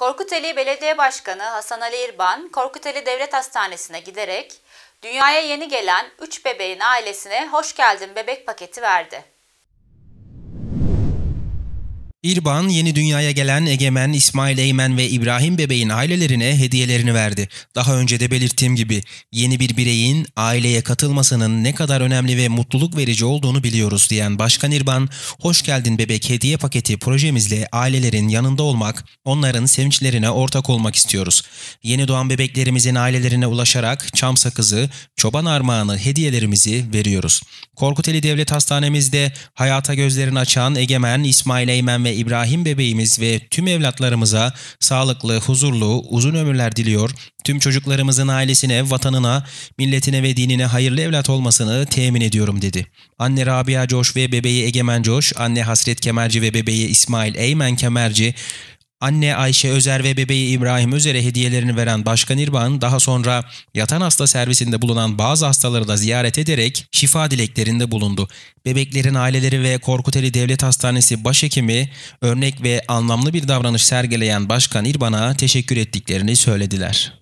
Korkuteli Belediye Başkanı Hasan Ali İrban, Korkuteli Devlet Hastanesi'ne giderek dünyaya yeni gelen 3 bebeğin ailesine hoş geldin bebek paketi verdi. İrban, yeni dünyaya gelen Egemen, İsmail Eymen ve İbrahim Bebeğin ailelerine hediyelerini verdi. Daha önce de belirttiğim gibi yeni bir bireyin aileye katılmasının ne kadar önemli ve mutluluk verici olduğunu biliyoruz diyen Başkan İrban, Hoş Geldin Bebek hediye paketi projemizle ailelerin yanında olmak, onların sevinçlerine ortak olmak istiyoruz. Yeni doğan bebeklerimizin ailelerine ulaşarak çam sakızı, çoban armağanı hediyelerimizi veriyoruz. Korkuteli Devlet Hastanemizde hayata gözlerini açan Egemen, İsmail Eymen ve anne İbrahim bebeğimiz ve tüm evlatlarımıza sağlıklı, huzurlu, uzun ömürler diliyor. Tüm çocuklarımızın ailesine, vatanına, milletine ve dinine hayırlı evlat olmasını temin ediyorum dedi. Anne Rabia Coş ve bebeği Egemen Coş, anne Hasret Kemerci ve bebeği İsmail Eymen Kemerci, Anne Ayşe Özer ve bebeği İbrahim Özer'e hediyelerini veren Başkan İrbağ'ın daha sonra yatan hasta servisinde bulunan bazı hastaları da ziyaret ederek şifa dileklerinde bulundu. Bebeklerin aileleri ve Korkuteli Devlet Hastanesi başhekimi örnek ve anlamlı bir davranış sergileyen Başkan İrban'a teşekkür ettiklerini söylediler.